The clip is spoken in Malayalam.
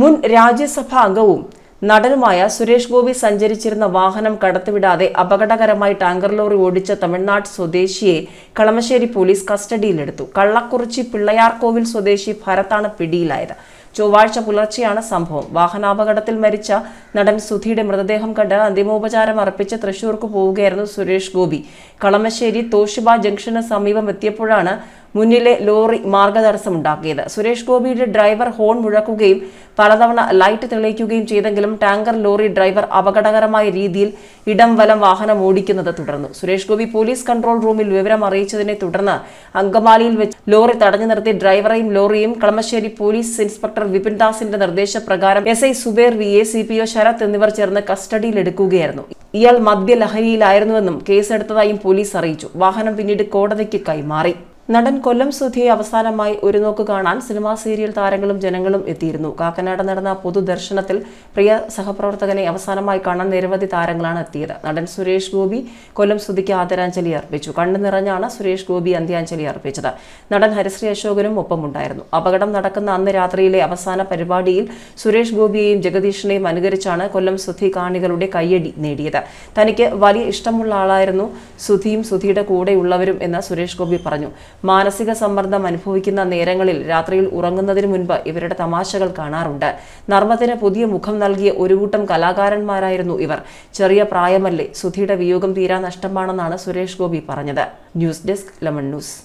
മുൻ രാജ്യസഭാ അംഗവും നടനുമായ സുരേഷ് ഗോപി സഞ്ചരിച്ചിരുന്ന വാഹനം കടത്തിവിടാതെ അപകടകരമായി ടാങ്കർ ലോറി ഓടിച്ച തമിഴ്നാട് സ്വദേശിയെ കളമശ്ശേരി പോലീസ് കസ്റ്റഡിയിലെടുത്തു കള്ളക്കുറിച്ചി പിള്ളയാർകോവിൽ സ്വദേശി ഭരത്താണ് പിടിയിലായത് ചൊവ്വാഴ്ച പുലർച്ചെയാണ് സംഭവം വാഹനാപകടത്തിൽ മരിച്ച നടൻ സുധിയുടെ മൃതദേഹം കണ്ട് അന്തിമോപചാരം അർപ്പിച്ച് തൃശൂർക്ക് പോവുകയായിരുന്നു സുരേഷ് ഗോപി കളമശ്ശേരി തോഷിബ ജംഗ്ഷന് സമീപം എത്തിയപ്പോഴാണ് മുന്നിലെ ലോറി മാർഗതടസ്സമുണ്ടാക്കിയത് സുരേഷ് ഗോപിയുടെ ഡ്രൈവർ ഹോൺ മുഴക്കുകയും പലതവണ ലൈറ്റ് തെളിയിക്കുകയും ചെയ്തെങ്കിലും ടാങ്കർ ലോറി ഡ്രൈവർ അപകടകരമായ രീതിയിൽ ഇടം വലം വാഹനം ഓടിക്കുന്നത് തുടർന്നു സുരേഷ് ഗോപി പോലീസ് കൺട്രോൾ റൂമിൽ വിവരം അറിയിച്ചതിനെ തുടർന്ന് അങ്കമാലിയിൽ വെച്ച് ലോറി തടഞ്ഞു നിർത്തി ഡ്രൈവറെയും ലോറിയും കളമശ്ശേരി പോലീസ് ഇൻസ്പെക്ടർ വിപിൻ ദാസിന്റെ നിർദ്ദേശപ്രകാരം S I Subair V A C P O Sarath എന്നിവർ ചേർന്ന് കസ്റ്റഡിയിലെടുക്കുകയായിരുന്നു ഇയാൾ മദ്യലഹരിയിലായിരുന്നുവെന്നും കേസെടുത്തതായും പോലീസ് അറിയിച്ചു വാഹനം പിന്നീട് കോടതിക്ക് കൈമാറി നടൻ കൊല്ലം സുധിയെ അവസാനമായി ഒരു നോക്ക് കാണാൻ സിനിമാ സീരിയൽ താരങ്ങളും ജനങ്ങളും എത്തിയിരുന്നു കാക്കനാട് നടന്ന പൊതുദർശനത്തിൽ പ്രിയ സഹപ്രവർത്തകനെ അവസാനമായി കാണാൻ നിരവധി താരങ്ങളാണ് എത്തിയത് നടൻ സുരേഷ് ഗോപി കൊല്ലം സുധിക്ക് ആദരാഞ്ജലി അർപ്പിച്ചു കണ്ണു നിറഞ്ഞാണ് സുരേഷ് ഗോപി അന്ത്യാഞ്ജലി അർപ്പിച്ചത് നടൻ ഹരിശ്രീ അശോകനും ഒപ്പമുണ്ടായിരുന്നു അപകടം നടക്കുന്ന അന്ന് രാത്രിയിലെ അവസാന പരിപാടിയിൽ സുരേഷ് ഗോപിയെയും ജഗദീഷിനെയും അനുകരിച്ചാണ് കൊല്ലം സുധി കാണികളുടെ കയ്യടി നേടിയത് തനിക്ക് വലിയ ഇഷ്ടമുള്ള ആളായിരുന്നു സുധിയും സുധിയുടെ കൂടെയുള്ളവരും എന്ന് സുരേഷ് ഗോപി പറഞ്ഞു മാനസിക സമ്മർദ്ദം അനുഭവിക്കുന്ന നേരങ്ങളിൽ രാത്രിയിൽ ഉറങ്ങുന്നതിന് മുൻപ് ഇവരുടെ തമാശകൾ കാണാറുണ്ട് നർമ്മത്തിന് പുതിയ മുഖം നൽകിയ ഒരു കൂട്ടം കലാകാരന്മാരായിരുന്നു ഇവർ ചെറിയ പ്രായമല്ലേ സുധിയുടെ വിയോഗം തീരാ നഷ്ടമാണെന്നാണ് സുരേഷ് ഗോപി പറഞ്ഞത് ന്യൂസ് ഡെസ്ക് ലെമൺ ന്യൂസ്